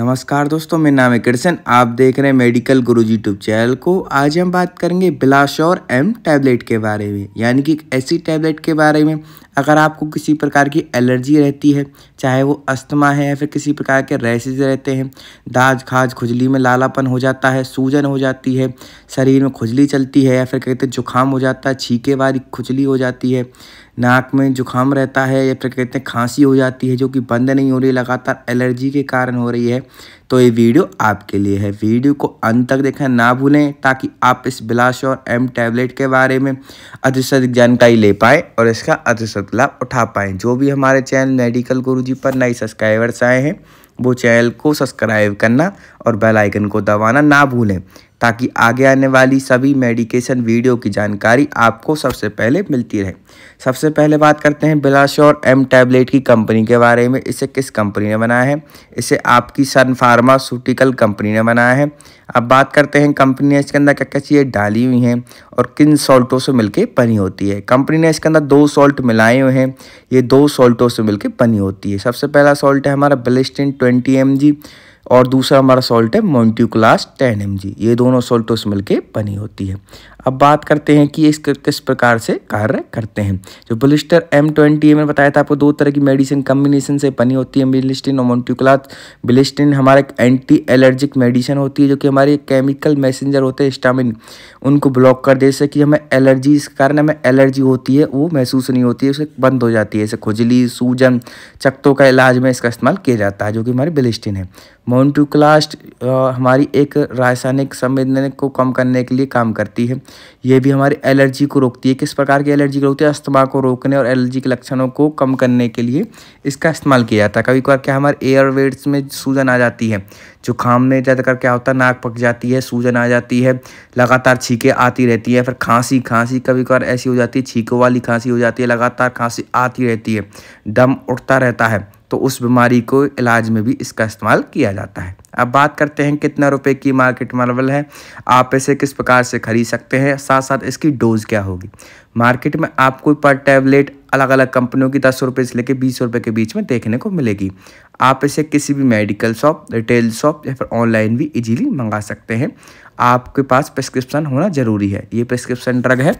नमस्कार दोस्तों मेरा नाम है कृष्ण आप देख रहे हैं मेडिकल गुरु यूट्यूब चैनल को आज हम बात करेंगे बिलाशोर एम टैबलेट के बारे में यानी कि एक ऐसी टैबलेट के बारे में अगर आपको किसी प्रकार की एलर्जी रहती है चाहे वो अस्थमा है या फिर किसी प्रकार के रैसेज रहते हैं दाज खाज खुजली में लालापन हो जाता है सूजन हो जाती है शरीर में खुजली चलती है या फिर कहते हैं जुकाम हो जाता है छीके वाली खुजली हो जाती है नाक में जुकाम रहता है या फिर कहते हैं खांसी हो जाती है जो कि बंद नहीं हो रही लगातार एलर्जी के कारण हो रही है तो ये वीडियो आपके लिए है वीडियो को अंत तक देखना ना भूलें ताकि आप इस बिलाशोर एम टैबलेट के बारे में अधिक से अधिक जानकारी ले पाएँ और इसका अधिक से लाभ उठा पाएँ जो भी हमारे चैनल मेडिकल गुरु जी पर नए सब्सक्राइबर्स आए हैं वो चैनल को सब्सक्राइब करना और बेल आइकन को दबाना ना भूलें ताकि आगे आने वाली सभी मेडिकेशन वीडियो की जानकारी आपको सबसे पहले मिलती रहे सबसे पहले बात करते हैं बिलाशोर एम टैबलेट की कंपनी के बारे में इसे किस कंपनी ने बनाया है इसे आपकी सन फार्मास्यूटिकल कंपनी ने बनाया है अब बात करते हैं कंपनी ने इसके अंदर क्या क्या चीज़ें डाली हुई हैं और किन सॉल्टों से मिलकर बनी होती है कंपनी ने इसके अंदर दो सॉल्ट मिलाए हुए हैं ये दो सॉल्टों से मिलकर बनी होती है सबसे पहला सॉल्ट है हमारा बलिस्टिन ट्वेंटी एम और दूसरा हमारा सॉल्ट है मोन्ट्यूक्लास टेन एम ये दोनों सॉल्ट उस मिलकर बनी होती है अब बात करते हैं कि इस किस प्रकार से कार्य करते हैं जो बुलिस्टर एम ट्वेंटी मैंने बताया था आपको दो तरह की मेडिसिन कम्बिनेशन से बनी होती है बिलिस्टिन और मोन्टिकुलात बिलिस्टिन हमारा एक एंटी एलर्जिक मेडिसिन होती है जो कि हमारे केमिकल मैसेंजर होते हैं स्टामिन उनको ब्लॉक कर दे कि हमें एलर्जी इस कारण हमें एलर्जी होती है वो महसूस नहीं होती है उसे बंद हो जाती है जैसे खुजली सूजन चक्तों का इलाज में इसका इस्तेमाल किया जाता है जो कि हमारी बिलिस्टिन है मोन्टिकुलास्ट हमारी एक रासायनिक संवेदन को कम करने के लिए काम करती है ये भी हमारी एलर्जी को रोकती है किस प्रकार की एलर्जी को रोकती है अस्थमा को रोकने और एलर्जी के लक्षणों को कम करने के लिए इसका इस्तेमाल किया जाता है कभी कभार क्या हमारे एयरवेड्स में सूजन आ जाती है जुकाम में ज़्यादातर क्या होता है नाक पक जाती है सूजन आ जाती है लगातार छीके आती रहती है फिर खांसी खांसी कभी कभार ऐसी हो जाती है छीकों वाली खांसी हो जाती है लगातार खांसी आती रहती है दम उठता रहता है तो उस बीमारी को इलाज में भी इसका इस्तेमाल किया जाता है अब बात करते हैं कितना रुपए की मार्केट मार्वल है आप इसे किस प्रकार से खरीद सकते हैं साथ साथ इसकी डोज क्या होगी मार्केट में आपको पर टैबलेट अलग अलग कंपनियों की दस रुपये से लेकर बीस रुपये के बीच में देखने को मिलेगी आप इसे किसी भी मेडिकल शॉप रिटेल शॉप या फिर ऑनलाइन भी इजीली मंगा सकते हैं आपके पास प्रिस्क्रिप्शन होना ज़रूरी है ये प्रिस्क्रिप्शन ड्रग है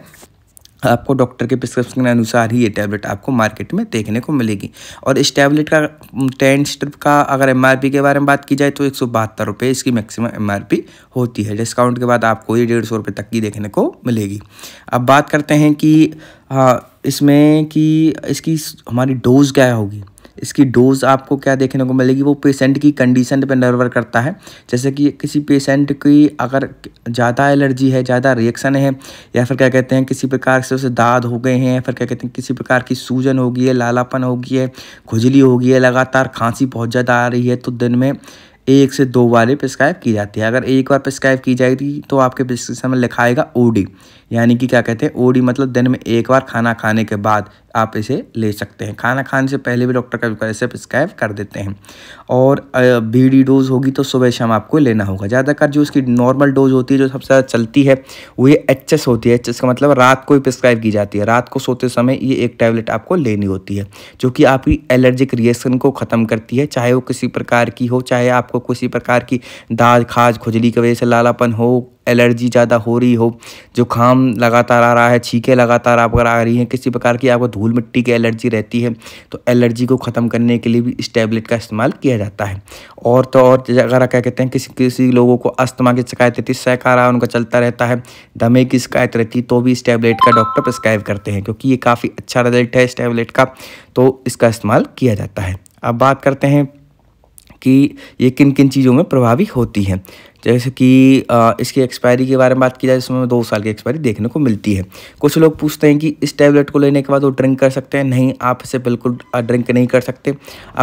आपको डॉक्टर के प्रिस्क्रिप्शन के अनुसार ही ये टैबलेट आपको मार्केट में देखने को मिलेगी और इस टैबलेट का टेन स्ट्रिप का अगर एम के बारे में बात की जाए तो एक सौ इसकी मैक्सिमम एम होती है डिस्काउंट के बाद आपको ये डेढ़ सौ रुपये तक की देखने को मिलेगी अब बात करते हैं कि हाँ इसमें कि इसकी हमारी डोज़ क्या होगी इसकी डोज़ आपको क्या देखने को मिलेगी वो पेशेंट की कंडीशन पर निर्भर करता है जैसे कि किसी पेशेंट की अगर ज़्यादा एलर्जी है ज़्यादा रिएक्शन है या फिर क्या कहते हैं किसी प्रकार से उसे दाद हो गए हैं या फिर क्या कहते हैं किसी प्रकार की सूजन होगी है लालापन होगी है खुजली होगी है लगातार खांसी बहुत ज़्यादा आ रही है तो दिन में एक से दो बार प्रिस्क्राइब की जाती है अगर एक बार प्रिस्क्राइब की जाएगी तो आपके प्रिस्क्रिप्शन में लिखाएगा ओडी यानी कि क्या कहते हैं ओडी मतलब दिन में एक बार खाना खाने के बाद आप इसे ले सकते हैं खाना खाने से पहले भी डॉक्टर का इसे प्रिस्क्राइब कर देते हैं और बी डी डोज होगी तो सुबह शाम आपको लेना होगा ज़्यादातर जो उसकी नॉर्मल डोज होती है जो सबसे ज़्यादा चलती है वो ये एच एस होती है एच एस का मतलब रात को ही प्रिस्क्राइब की जाती है रात को सोते समय ये एक टैबलेट आपको लेनी होती है जो कि आपकी एलर्जिक रिएक्शन को ख़त्म करती है चाहे वो किसी प्रकार की हो चाहे आपको किसी प्रकार की दाद खाज खुजली की वजह से लालापन हो एलर्जी ज़्यादा हो रही हो जुकाम लगातार आ रहा है छीके लगातार आप अगर आ रही हैं किसी प्रकार की आपको धूल मिट्टी की एलर्जी रहती है तो एलर्जी को ख़त्म करने के लिए भी इस टैबलेट का इस्तेमाल किया जाता है और तो और अगर क्या कहते हैं किसी किसी लोगों को अस्थमा की शिकायत रहती है सहकारा उनका चलता रहता है दमे की शिकायत रहती तो भी इस टैबलेट का डॉक्टर प्रिस्क्राइब करते हैं क्योंकि ये काफ़ी अच्छा रिजल्ट है इस टैबलेट का तो इसका इस्तेमाल किया जाता है अब बात करते हैं कि ये किन किन चीज़ों में प्रभावी होती हैं जैसे कि इसकी एक्सपायरी के बारे में बात की जाए इसमें दो साल की एक्सपायरी देखने को मिलती है कुछ लोग पूछते हैं कि इस टैबलेट को लेने के बाद वो ड्रिंक कर सकते हैं नहीं आप इसे बिल्कुल ड्रिंक नहीं कर सकते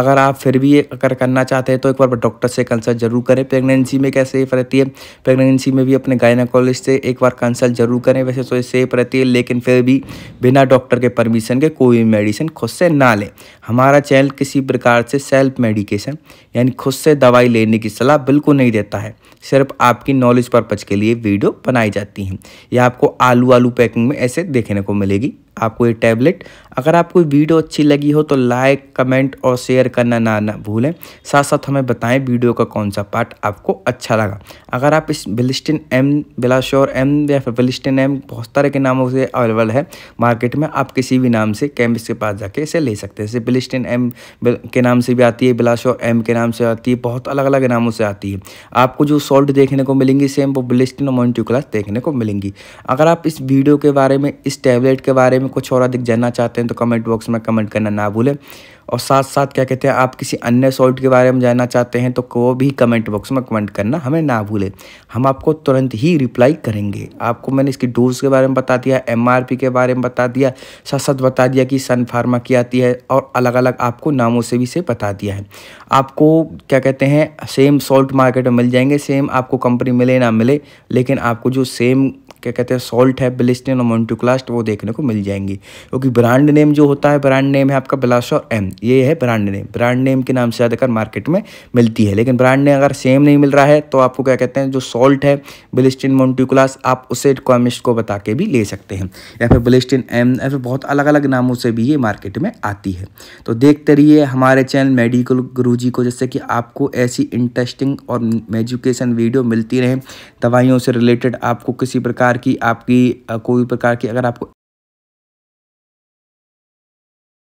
अगर आप फिर भी अगर करना चाहते हैं तो एक बार डॉक्टर से कंसल्ट जरूर करें प्रेगनेंसी में कैसे सेफ रहती है प्रेगनेंसी में भी अपने गायनाकोलॉजिस्ट से एक बार कंसल्ट जरूर करें वैसे तो सेफ रहती है लेकिन फिर भी बिना डॉक्टर के परमिशन के कोई मेडिसिन खुद से ना लें हमारा चैनल किसी प्रकार से सेल्फ मेडिकेशन यानी खुद से दवाई लेने की सलाह बिल्कुल नहीं देता है सिर्फ आपकी नॉलेज पर्पज़ के लिए वीडियो बनाई जाती हैं यह आपको आलू आलू पैकिंग में ऐसे देखने को मिलेगी आपको ये टैबलेट अगर आपको वीडियो अच्छी लगी हो तो लाइक कमेंट और शेयर करना ना ना भूलें साथ साथ हमें बताएं वीडियो का कौन सा पार्ट आपको अच्छा लगा अगर आप इस बिलिस्टिन एम बिलाशोर एम या फिर बिलिस्टिन एम बहुत तरह के नामों से अवेलेबल है मार्केट में आप किसी भी नाम से कैम्बिस के पास जाके इसे ले सकते हैं जैसे बिलिस्टिन एम के नाम से भी आती है बिलाशोर एम के नाम से आती है बहुत अलग अलग नामों से आती है आपको जो सॉल्ट देखने को मिलेंगी सेम वो बिलिस्टिन और मोन्टिकुलस देखने को मिलेंगी अगर आप इस वीडियो के बारे में इस टैबलेट के बारे में में कुछ और अधिक जानना चाहते हैं तो कमेंट बॉक्स में कमेंट करना ना भूलें और साथ साथ क्या कहते हैं आप किसी अन्य सॉल्ट के बारे में जानना चाहते हैं तो वो भी कमेंट बॉक्स में कमेंट करना हमें ना भूलें हम आपको तुरंत ही रिप्लाई करेंगे आपको मैंने इसकी डोज के बारे में बता दिया एम के बारे में बता दिया साथ साथ बता दिया कि सन फार्मा की आती है और अलग अलग आपको नामों से भी से बता दिया है आपको क्या कहते हैं सेम सॉल्ट मार्केट में मिल जाएंगे सेम आपको कंपनी मिले ना मिले लेकिन आपको जो सेम क्या कहते हैं सॉल्ट है बिलिस्टिन और मोन्टोक्लास्ट वो देखने को मिल जाएंगी क्योंकि ब्रांड नेम जो होता है ब्रांड नेम है आपका बिलासो एम ये है ब्रांड नेम ब्रांड नेम के नाम से ज़्यादातर मार्केट में मिलती है लेकिन ब्रांड नेम अगर सेम नहीं मिल रहा है तो आपको क्या कहते हैं जो सॉल्ट है बिलिस्टिन मोन्टोक्लास आप उसे कॉमिस्ट को बता के भी ले सकते हैं या फिर बिलिस्टिन एम या फिर बहुत अलग अलग नामों से भी ये मार्केट में आती है तो देखते रहिए हमारे चैनल मेडिकल गुरु को जैसे कि आपको ऐसी इंटरेस्टिंग और एजुकेशन वीडियो मिलती रहे दवाइयों से रिलेटेड आपको किसी प्रकार प्रकार की आपकी कोई प्रकार की अगर आपको